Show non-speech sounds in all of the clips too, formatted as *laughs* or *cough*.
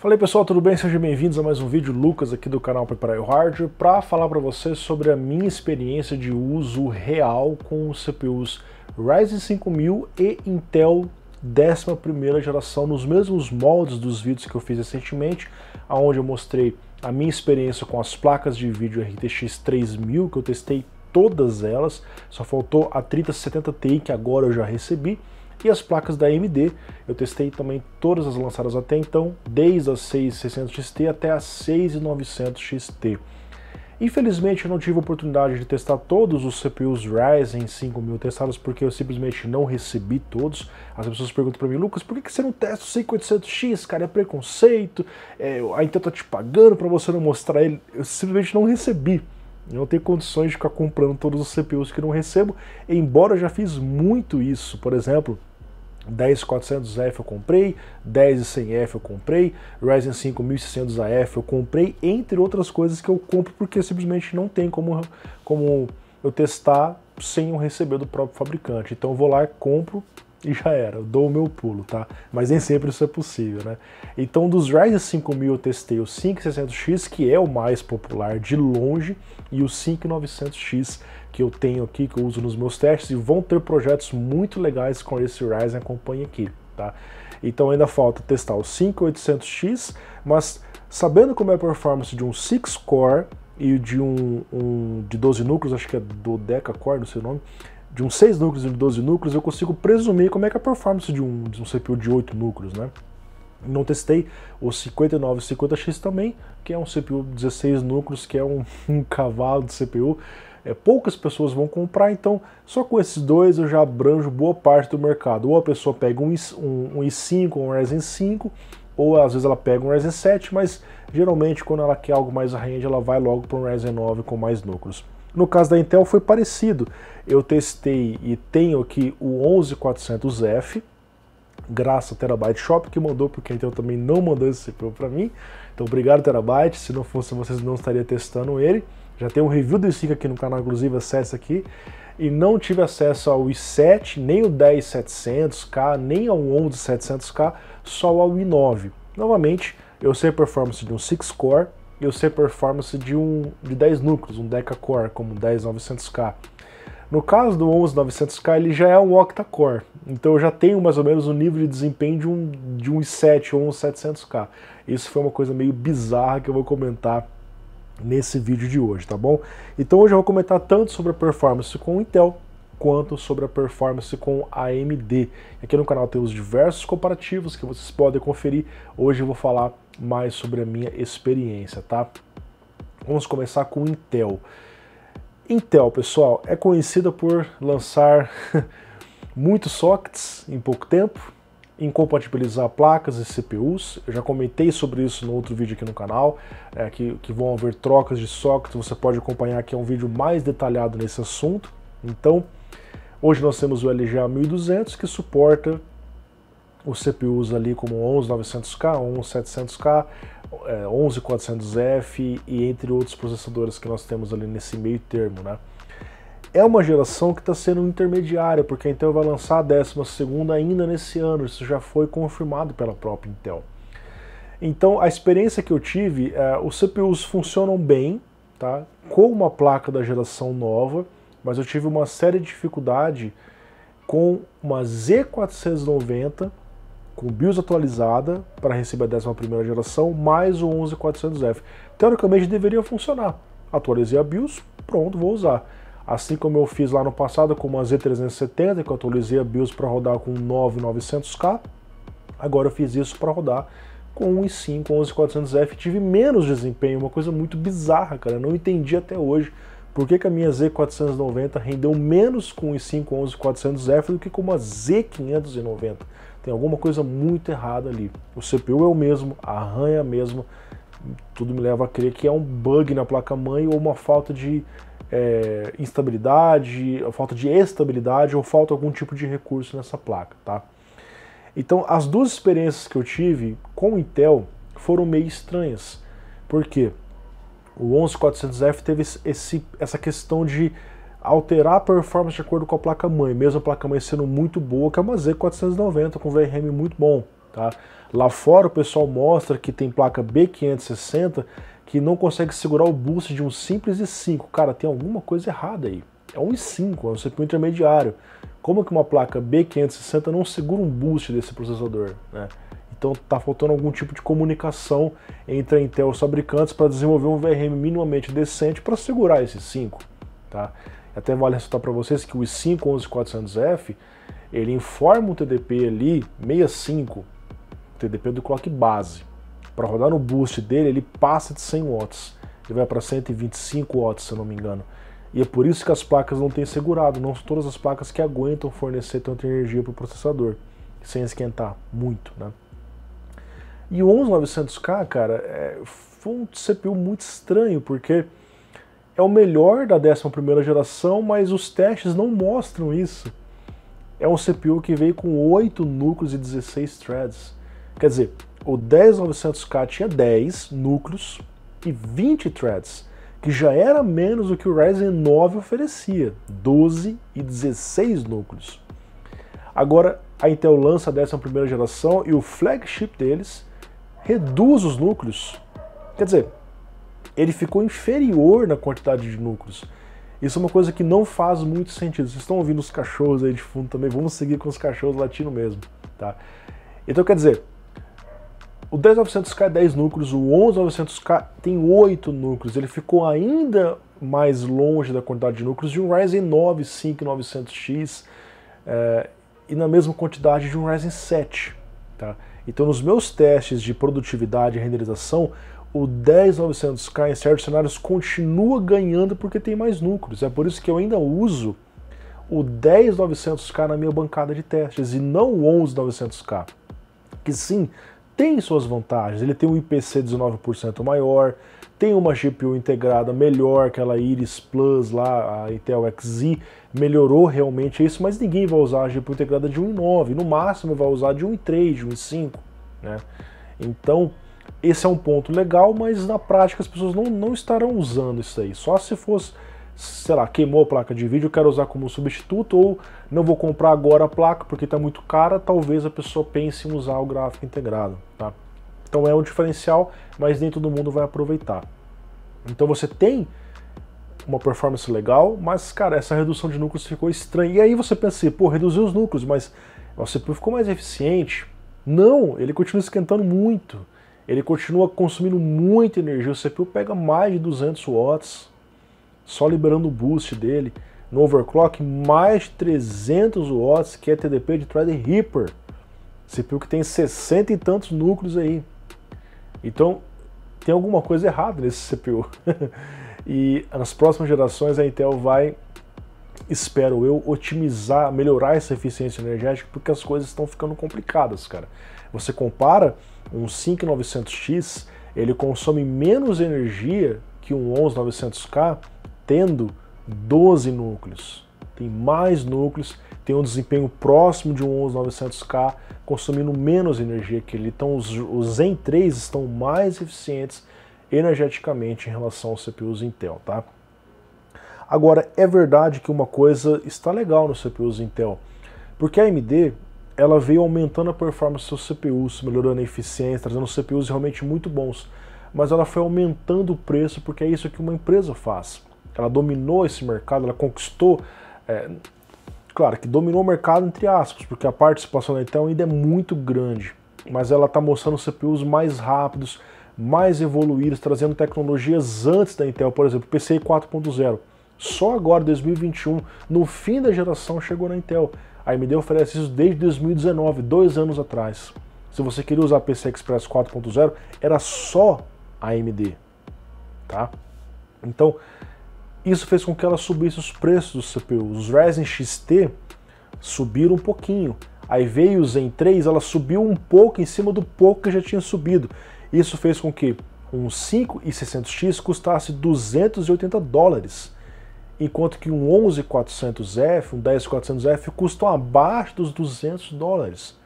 Falei pessoal, tudo bem? Sejam bem-vindos a mais um vídeo Lucas aqui do canal Preparar o Hardware para falar para vocês sobre a minha experiência de uso real com os CPUs Ryzen 5000 e Intel 11ª geração nos mesmos moldes dos vídeos que eu fiz recentemente, aonde eu mostrei a minha experiência com as placas de vídeo RTX 3000 que eu testei todas elas, só faltou a 3070 Ti que agora eu já recebi e as placas da AMD. Eu testei também todas as lançadas até então, desde a 6600 XT até a 6900 XT. Infelizmente eu não tive oportunidade de testar todos os CPUs Ryzen 5000 testados porque eu simplesmente não recebi todos. As pessoas perguntam para mim, Lucas, por que você não testa o 5800X, cara? É preconceito, é, a Intel tá te pagando para você não mostrar ele. Eu simplesmente não recebi. Eu não tenho condições de ficar comprando todos os CPUs que não recebo, embora eu já fiz muito isso. Por exemplo, 10400F eu comprei, 10100F eu comprei, Ryzen 5 1600AF eu comprei, entre outras coisas que eu compro porque simplesmente não tem como, como eu testar sem eu receber do próprio fabricante. Então eu vou lá, compro, e já era, eu dou o meu pulo, tá? Mas nem sempre isso é possível, né? Então dos Ryzen 5000 eu testei o 5600X, que é o mais popular de longe, e o 5900X que eu tenho aqui, que eu uso nos meus testes, e vão ter projetos muito legais com esse Ryzen, acompanhe aqui, tá? Então ainda falta testar o 5800X, mas sabendo como é a performance de um 6-core e de um, um, de 12 núcleos, acho que é do Deca Core, não sei o nome, de uns 6 núcleos e de 12 núcleos, eu consigo presumir como é que é a performance de um, de um CPU de 8 núcleos, né? Não testei o 5950X também, que é um CPU 16 núcleos, que é um, *laughs* um cavalo de CPU. É, poucas pessoas vão comprar, então só com esses dois eu já abranjo boa parte do mercado. Ou a pessoa pega um, um, um i5, um Ryzen 5, ou às vezes ela pega um Ryzen 7, mas geralmente quando ela quer algo mais high ela vai logo para um Ryzen 9 com mais núcleos. No caso da Intel foi parecido. Eu testei e tenho aqui o 11400F, graças a Terabyte Shop que mandou, porque a Intel também não mandou esse CPU para mim. Então obrigado Terabyte, se não fosse vocês não estaria testando ele. Já tem um review do i5 aqui no canal, inclusive acesse aqui. E não tive acesso ao i7, nem o 10700K, nem ao 11700K, só ao i9. Novamente, eu sei a performance de um 6 core, eu sei a performance de, um, de 10 núcleos, um deca-core, como 10900K. No caso do 11900K, ele já é um octa-core, então eu já tenho mais ou menos o um nível de desempenho de um, de um i7 ou um 700K. Isso foi uma coisa meio bizarra que eu vou comentar nesse vídeo de hoje, tá bom? Então hoje eu vou comentar tanto sobre a performance com Intel, quanto sobre a performance com AMD. Aqui no canal temos diversos comparativos que vocês podem conferir. Hoje eu vou falar mais sobre a minha experiência, tá? Vamos começar com Intel. Intel, pessoal, é conhecida por lançar *laughs* muitos sockets em pouco tempo, incompatibilizar placas e CPUs. Eu já comentei sobre isso no outro vídeo aqui no canal, é, que, que vão haver trocas de sockets. Você pode acompanhar aqui é um vídeo mais detalhado nesse assunto. Então, hoje nós temos o LGA 1200 que suporta os CPUs ali como 11900K, 11700K, 11400F e entre outros processadores que nós temos ali nesse meio termo, né? É uma geração que está sendo intermediária, porque a Intel vai lançar a 12 ainda nesse ano, isso já foi confirmado pela própria Intel. Então, a experiência que eu tive, é, os CPUs funcionam bem, tá? com uma placa da geração nova, mas eu tive uma séria dificuldade com uma Z490 com BIOS atualizada para receber a 11 geração, mais o 11400F. Teoricamente deveria funcionar. Atualizei a BIOS, pronto, vou usar. Assim como eu fiz lá no passado com uma Z370, que eu atualizei a BIOS para rodar com 9900K, agora eu fiz isso para rodar com um i5 11400F tive menos desempenho, uma coisa muito bizarra, cara. Eu não entendi até hoje por que, que a minha Z490 rendeu menos com um i5 11400F do que com uma Z590. Tem alguma coisa muito errada ali. O CPU é o mesmo, a mesmo é a mesma. Tudo me leva a crer que é um bug na placa-mãe ou uma falta de é, instabilidade, falta de estabilidade ou falta algum tipo de recurso nessa placa, tá? Então, as duas experiências que eu tive com o Intel foram meio estranhas. Por quê? O 11400F teve esse, essa questão de alterar a performance de acordo com a placa-mãe, mesmo a placa-mãe sendo muito boa, que é uma Z490 com VRM muito bom. Tá? Lá fora o pessoal mostra que tem placa B560 que não consegue segurar o boost de um simples i5. Cara, tem alguma coisa errada aí. É um i5, é um CPU intermediário. Como que uma placa B560 não segura um boost desse processador? Né? Então tá faltando algum tipo de comunicação entre a Intel e os fabricantes para desenvolver um VRM minimamente decente para segurar esse 5. Tá? Até vale ressaltar para vocês que o i5-11400F, ele informa o TDP ali 65, TDP do clock base. Para rodar no boost dele, ele passa de 100 watts. Ele vai para 125 watts, se eu não me engano. E é por isso que as placas não têm segurado, não são todas as placas que aguentam fornecer tanta energia para o processador, sem esquentar muito, né? E o 11900K, cara, é, foi um CPU muito estranho, porque é o melhor da 11 geração, mas os testes não mostram isso. É um CPU que veio com 8 núcleos e 16 threads. Quer dizer, o 10900K tinha 10 núcleos e 20 threads, que já era menos do que o Ryzen 9 oferecia, 12 e 16 núcleos. Agora, a Intel lança a 11 geração e o flagship deles reduz os núcleos. Quer dizer, ele ficou inferior na quantidade de núcleos. Isso é uma coisa que não faz muito sentido. Vocês estão ouvindo os cachorros aí de fundo também, vamos seguir com os cachorros latino mesmo, tá? Então quer dizer, o 10900K é 10 núcleos, o 11900K tem 8 núcleos, ele ficou ainda mais longe da quantidade de núcleos de um Ryzen 9 5900X é, e na mesma quantidade de um Ryzen 7, tá? Então nos meus testes de produtividade e renderização, o 10900K em certos cenários continua ganhando porque tem mais núcleos. É por isso que eu ainda uso o 10900K na minha bancada de testes e não o 11900K, que sim, tem suas vantagens. Ele tem um IPC 19% maior, tem uma GPU integrada melhor, aquela Iris Plus lá, a Intel Xe, melhorou realmente isso, mas ninguém vai usar a GPU integrada de 1.9, no máximo vai usar de 1.3, de 1.5, né? Então, esse é um ponto legal, mas na prática as pessoas não, não estarão usando isso aí. Só se fosse, sei lá, queimou a placa de vídeo, quero usar como substituto, ou não vou comprar agora a placa porque está muito cara, talvez a pessoa pense em usar o gráfico integrado. Tá? Então é um diferencial, mas nem todo mundo vai aproveitar. Então você tem uma performance legal, mas, cara, essa redução de núcleos ficou estranha. E aí você pensa assim, pô, reduziu os núcleos, mas o CPU ficou mais eficiente. Não, ele continua esquentando muito. Ele continua consumindo muita energia, o CPU pega mais de 200 watts, só liberando o boost dele. No overclock, mais de 300 watts, que é TDP de Thread Reaper. CPU que tem 60 e tantos núcleos aí. Então, tem alguma coisa errada nesse CPU. *laughs* e nas próximas gerações a Intel vai, espero eu, otimizar, melhorar essa eficiência energética, porque as coisas estão ficando complicadas, cara. Você compara um 5900X, ele consome menos energia que um 11900K, tendo 12 núcleos. Tem mais núcleos, tem um desempenho próximo de um 11900K, consumindo menos energia que ele. Então os, os Zen 3 estão mais eficientes energeticamente em relação aos CPUs Intel, tá? Agora, é verdade que uma coisa está legal nos CPUs Intel, porque a AMD ela veio aumentando a performance dos CPUs, melhorando a eficiência, trazendo CPUs realmente muito bons. Mas ela foi aumentando o preço porque é isso que uma empresa faz. Ela dominou esse mercado, ela conquistou. É, claro que dominou o mercado, entre aspas, porque a participação da Intel ainda é muito grande. Mas ela está mostrando CPUs mais rápidos, mais evoluídos, trazendo tecnologias antes da Intel, por exemplo, PCI 4.0. Só agora, 2021, no fim da geração, chegou na Intel. A AMD oferece isso desde 2019, dois anos atrás. Se você queria usar PC Express 4.0, era só AMD, tá? Então, isso fez com que ela subisse os preços dos CPUs. Os Ryzen XT subiram um pouquinho. Aí veio o Zen 3, ela subiu um pouco em cima do pouco que já tinha subido. Isso fez com que um 5600X custasse 280 dólares enquanto que um 11400F, um 10400F custam abaixo dos 200 dólares.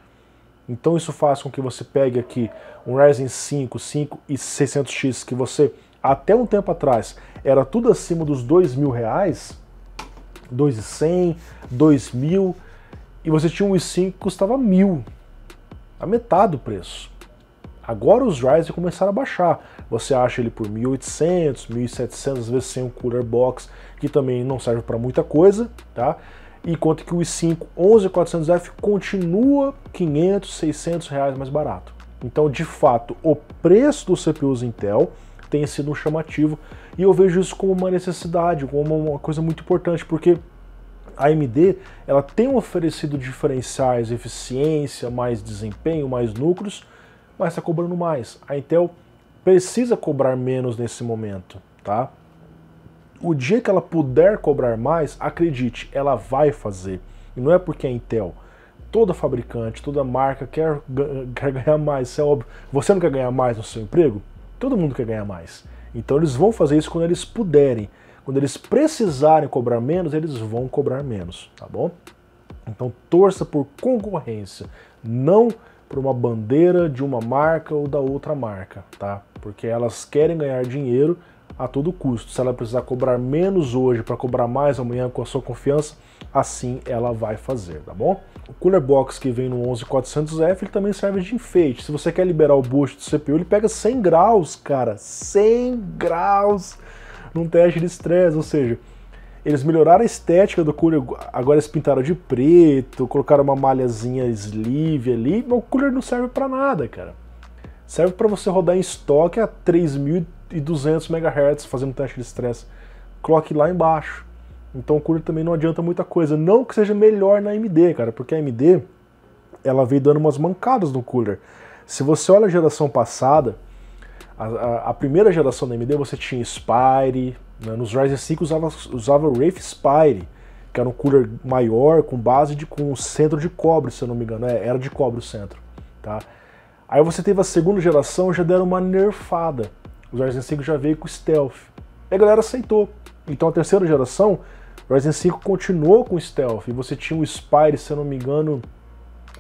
Então isso faz com que você pegue aqui um Ryzen 5, 5 e 600X que você até um tempo atrás era tudo acima dos dois mil reais, 2100, e cem, e você tinha um i5 que custava mil, a metade do preço. Agora os Ryzen começaram a baixar. Você acha ele por 1.800, 1.700, às vezes sem um cooler box, que também não serve para muita coisa, tá? Enquanto que o i5 11400F continua 500, 600 reais mais barato. Então, de fato, o preço dos CPUs Intel tem sido um chamativo e eu vejo isso como uma necessidade, como uma coisa muito importante, porque a AMD ela tem oferecido diferenciais, eficiência, mais desempenho, mais núcleos, mas está cobrando mais. A Intel precisa cobrar menos nesse momento, tá? O dia que ela puder cobrar mais, acredite, ela vai fazer. E não é porque a é Intel, toda fabricante, toda marca quer, quer ganhar mais, isso é óbvio. Você não quer ganhar mais no seu emprego? Todo mundo quer ganhar mais. Então eles vão fazer isso quando eles puderem. Quando eles precisarem cobrar menos, eles vão cobrar menos, tá bom? Então torça por concorrência, não por uma bandeira de uma marca ou da outra marca, tá? Porque elas querem ganhar dinheiro a todo custo. Se ela precisar cobrar menos hoje para cobrar mais amanhã com a sua confiança, assim ela vai fazer, tá bom? O cooler box que vem no 11400F ele também serve de enfeite. Se você quer liberar o boost do CPU, ele pega 100 graus, cara, 100 graus num teste de estresse, ou seja, eles melhoraram a estética do cooler, agora eles pintaram de preto, colocaram uma malhazinha sleeve ali, mas o cooler não serve para nada, cara. Serve para você rodar em estoque a 3200 MHz fazendo teste de estresse. Coloque lá embaixo. Então o cooler também não adianta muita coisa, não que seja melhor na AMD, cara, porque a AMD ela veio dando umas mancadas no cooler. Se você olha a geração passada, a, a, a primeira geração da AMD você tinha Spire, né? Nos Ryzen 5 usava, usava o Wraith Spire, que era um cooler maior, com base de com centro de cobre, se eu não me engano. É, era de cobre o centro. Tá? Aí você teve a segunda geração, já deram uma nerfada. Os Ryzen 5 já veio com stealth. E a galera aceitou. Então a terceira geração, o Ryzen 5 continuou com stealth. E você tinha o Spire, se eu não me engano,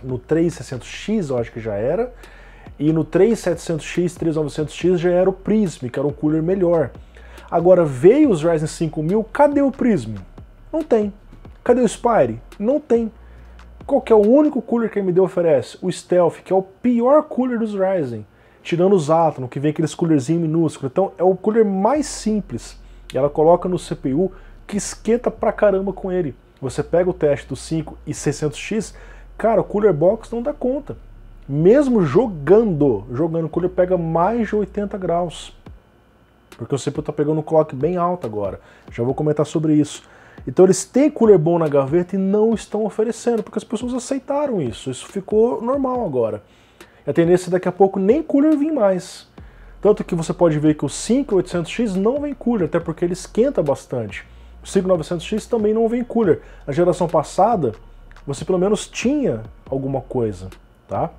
no 3600X, eu acho que já era. E no 3700X, 3900X já era o Prism, que era um cooler melhor. Agora veio os Ryzen 5000, cadê o Prism? Não tem. Cadê o Spire? Não tem. Qual que é o único cooler que a AMD oferece? O Stealth, que é o pior cooler dos Ryzen. Tirando os Atom, que vem aqueles coolerzinhos minúsculos. Então é o cooler mais simples. E ela coloca no CPU que esquenta pra caramba com ele. Você pega o teste do 5 e 600X, cara, o cooler box não dá conta. Mesmo jogando, jogando cooler pega mais de 80 graus porque o CPU está pegando um clock bem alto agora. Já vou comentar sobre isso. Então eles têm cooler bom na gaveta e não estão oferecendo, porque as pessoas aceitaram isso. Isso ficou normal agora. E a tendência é daqui a pouco nem cooler vir mais. Tanto que você pode ver que o 5800X não vem cooler, até porque ele esquenta bastante. O 5900X também não vem cooler. Na geração passada, você pelo menos tinha alguma coisa, tá?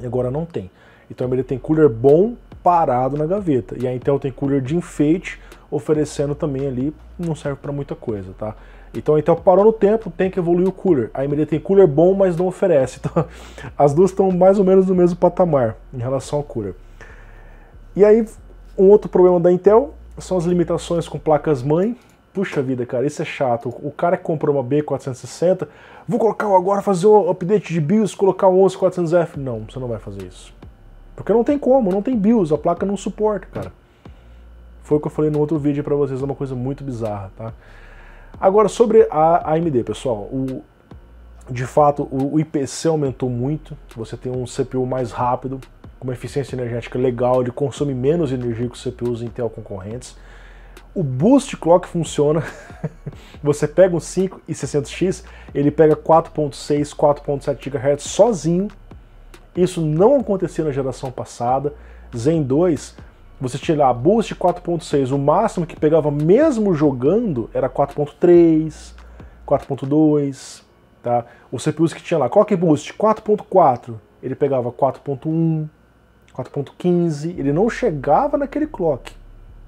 E agora não tem. Então ele tem cooler bom parado na gaveta. E a Intel então, tem cooler de enfeite, oferecendo também ali, não serve para muita coisa, tá? Então a Intel parou no tempo, tem que evoluir o cooler. A AMD tem cooler bom, mas não oferece. *laughs* Então as duas estão mais ou menos no mesmo patamar em relação ao cooler. E aí, um outro problema da Intel são as limitações com placas-mãe. Puxa vida, cara, isso é chato. O cara que comprou uma B460, vou colocar agora, fazer o um update de BIOS, colocar o um 11400F. Não, você não vai fazer isso. Porque não tem como, não tem BIOS, a placa não suporta, cara. Foi o que eu falei no outro vídeo para vocês, é uma coisa muito bizarra, tá? Agora, sobre a AMD, pessoal, o, de fato o IPC aumentou muito, você tem um CPU mais rápido, com uma eficiência energética legal, ele consome menos energia que os CPUs Intel concorrentes. O Boost Clock funciona, *laughs* você pega um 5 e 600X, ele pega 4.6, 4.7 GHz sozinho, isso não acontecia na geração passada. Zen 2, você tinha lá a boost 4.6, o máximo que pegava mesmo jogando era 4.3, 4.2, tá? O CPUs que tinha lá, Clock é Boost 4.4, ele pegava 4.1, 4.15, ele não chegava naquele clock.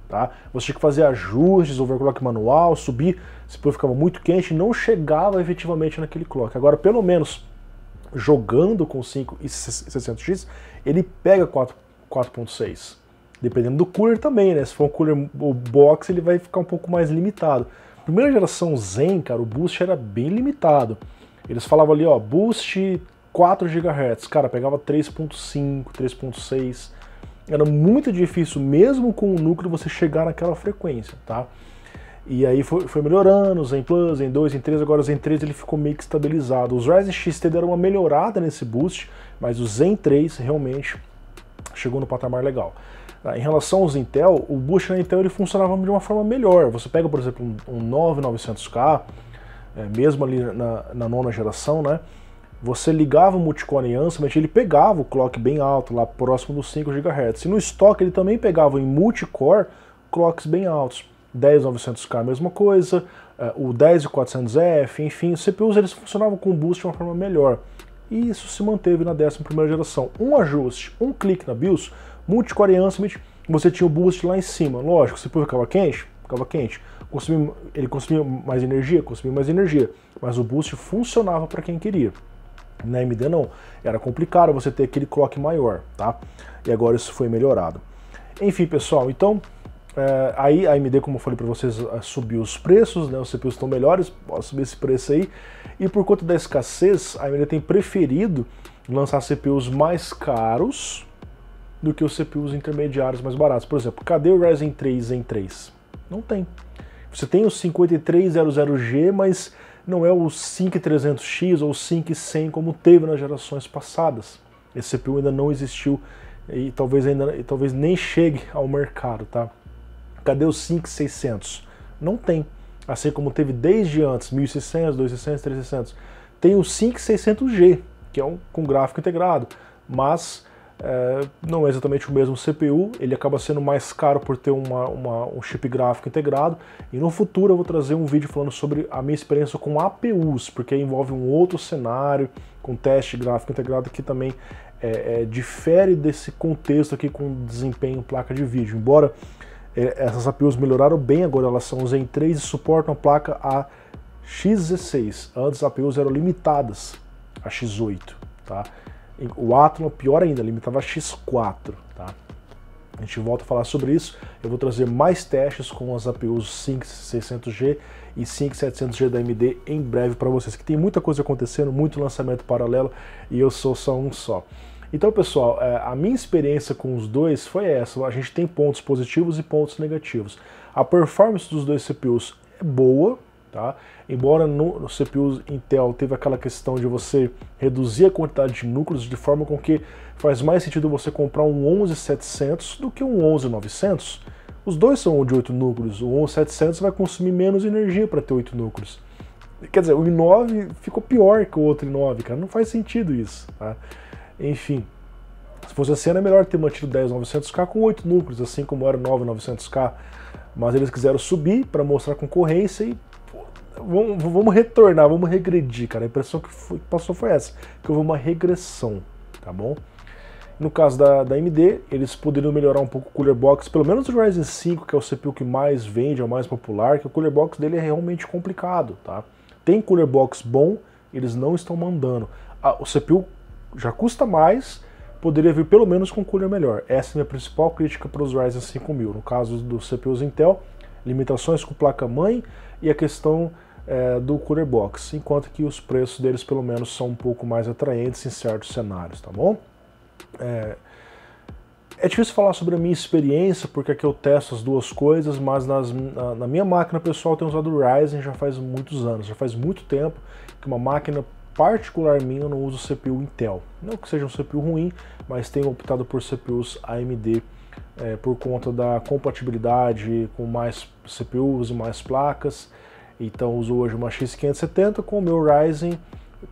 Tá? Você tinha que fazer ajustes, overclock manual, subir, se ficava muito quente, não chegava efetivamente naquele clock. Agora, pelo menos jogando com 5 e 600X, ele pega 4.6. Dependendo do cooler também, né? Se for um cooler box, ele vai ficar um pouco mais limitado. Primeira geração Zen, cara, o boost era bem limitado. Eles falavam ali, ó, boost 4 GHz. Cara, pegava 3.5, 3.6. Era muito difícil, mesmo com o núcleo, você chegar naquela frequência, tá? E aí foi, foi melhorando, Zen Plus, Zen 2, Zen 3, agora o Zen 3 ele ficou meio que estabilizado. Os Ryzen XT deram uma melhorada nesse boost, mas o Zen 3 realmente chegou no patamar legal. Ah, em relação aos Intel, o boost na Intel ele funcionava de uma forma melhor. Você pega, por exemplo, um 9900K, é, mesmo ali na, na, nona geração, né? Você ligava o multicore em mas ele pegava o clock bem alto, lá próximo dos 5 GHz. E no estoque ele também pegava em multicore clocks bem altos. 10900K, mesma coisa, eh, o 10400F, enfim, os CPUs eles funcionavam com boost de uma forma melhor. E isso se manteve na 11ª geração. Um ajuste, um clique na BIOS, multicore enhancement, você tinha o boost lá em cima. Lógico, o CPU ficava quente, ficava quente. Consumia, ele consumia mais energia, consumia mais energia, mas o boost funcionava para quem queria. Na AMD não, era complicado você ter aquele clock maior, tá? E agora isso foi melhorado. Enfim, pessoal, então é, aí a AMD, como eu falei para vocês, é, subiu os preços, né? Os CPUs estão melhores, pode subir esse preço aí. E por conta da escassez, a AMD tem preferido lançar CPUs mais caros do que os CPUs intermediários mais baratos. Por exemplo, cadê o Ryzen 3 em 3? Não tem. Você tem o 5300G, mas não é o 5300X ou o 5100 como teve nas gerações passadas. Esse CPU ainda não existiu e talvez ainda e talvez nem chegue ao mercado, tá? Cadê os 5600? Não tem. Assim como teve desde antes 1600, 2600, 3600. Tem o 5600G, que é um com gráfico integrado, mas é, não é exatamente o mesmo CPU, ele acaba sendo mais caro por ter uma, uma, um chip gráfico integrado. E no futuro eu vou trazer um vídeo falando sobre a minha experiência com APUs, porque envolve um outro cenário com teste gráfico integrado que também é, é, difere desse contexto aqui com desempenho placa de vídeo. Embora é, essas APUs melhoraram bem agora, elas são Zen 3 e suportam a placa a X16. Antes as APUs eram limitadas a X8, tá? O Athlon, pior ainda, limitava a X4, tá? A gente volta a falar sobre isso. Eu vou trazer mais testes com as APUs 5600G e 5700G da AMD em breve para vocês, que tem muita coisa acontecendo, muito lançamento paralelo e eu sou só um só. Então, pessoal, é, a minha experiência com os dois foi essa. A gente tem pontos positivos e pontos negativos. A performance dos dois CPUs é boa, tá? Embora no, no CPU Intel teve aquela questão de você reduzir a quantidade de núcleos de forma com que faz mais sentido você comprar um 11700 do que um 11900. Os dois são de 8 núcleos. O 11700 vai consumir menos energia para ter 8 núcleos. Quer dizer, o i9 ficou pior que o outro i9, cara. Não faz sentido isso, tá? Enfim, se fosse assim, era melhor ter mantido 10900K com 8 núcleos, assim como era o 9900K. Mas eles quiseram subir para mostrar concorrência e pô, vamos, vamos, retornar, vamos regredir, cara. A impressão que, foi, que passou foi essa, que houve uma regressão, tá bom? No caso da, da AMD, eles poderiam melhorar um pouco o cooler box, pelo menos o Ryzen 5, que é o CPU que mais vende, é o mais popular, que o cooler box dele é realmente complicado, tá? Tem cooler box bom, eles não estão mandando. Ah, o CPU já custa mais, poderia vir pelo menos com cooler melhor. Essa é a minha principal crítica para os Ryzen 5000. No caso dos CPUs Intel, limitações com placa-mãe e a questão é, do cooler box, enquanto que os preços deles pelo menos são um pouco mais atraentes em certos cenários, tá bom? É, é difícil falar sobre a minha experiência, porque aqui eu testo as duas coisas, mas nas, na, na, minha máquina pessoal eu tenho usado o Ryzen já faz muitos anos, já faz muito tempo que uma máquina particularmente eu não uso CPU Intel. Não que seja um CPU ruim, mas tenho optado por CPUs AMD é, eh, por conta da compatibilidade com mais CPUs e mais placas. Então uso hoje uma X570 com o meu Ryzen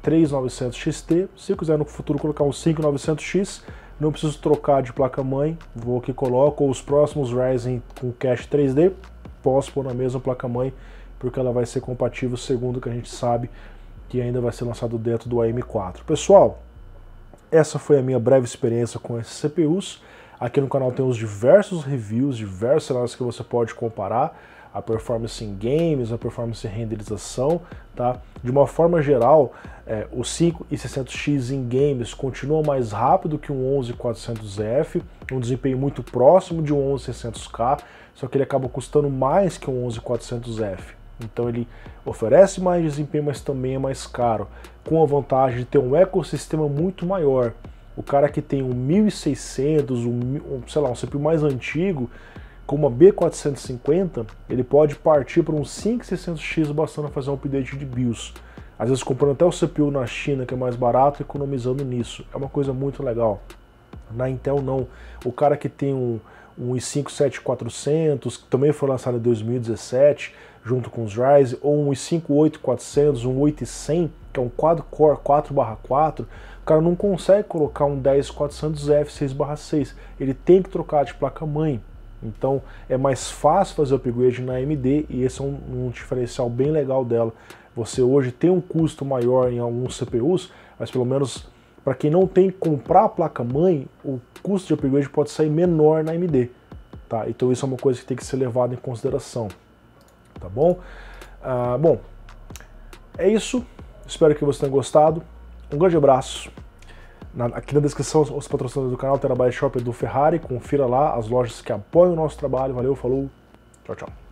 3900 XT. Se eu quiser no futuro colocar um 5900X, não preciso trocar de placa-mãe, vou aqui coloco os próximos Ryzen com cache 3D, posso pôr na mesma placa-mãe, porque ela vai ser compatível segundo o que a gente sabe que ainda vai ser lançado dentro do AM4. Pessoal, essa foi a minha breve experiência com esses CPUs. Aqui no canal tem os diversos reviews, diversos cenários que você pode comparar a performance em games, a performance em renderização, tá? De uma forma geral, é, o 5 e 600X em games continua mais rápido que um 11400F, um desempenho muito próximo de um 11600K, só que ele acaba custando mais que um 11400F. Então ele oferece mais desempenho, mas também é mais caro, com a vantagem de ter um ecossistema muito maior. O cara que tem um 1600, um, sei lá, um CPU mais antigo, com uma B450, ele pode partir para um 5600X bastando fazer um update de BIOS. Às vezes comprando até o CPU na China, que é mais barato, economizando nisso. É uma coisa muito legal. Na Intel não. O cara que tem um, um i5 7400, que também foi lançado em 2017, junto com os Ryzen ou um i5 8400, um 8100, que é um quad-core 4/4, o cara não consegue colocar um 10400F 6/6, ele tem que trocar de placa-mãe. Então é mais fácil fazer o upgrade na AMD e esse é um, um diferencial bem legal dela. Você hoje tem um custo maior em alguns CPUs, mas pelo menos para quem não tem comprar a placa-mãe, o custo de upgrade pode sair menor na AMD. Tá? Então isso é uma coisa que tem que ser levada em consideração. Tá bom? Ah, bom, é isso. Espero que você tenha gostado. Um grande abraço. Na, aqui na descrição os patrocinadores do canal, Terabyte Shop do Ferrari. Confira lá as lojas que apoiam o nosso trabalho. Valeu, falou, tchau, tchau.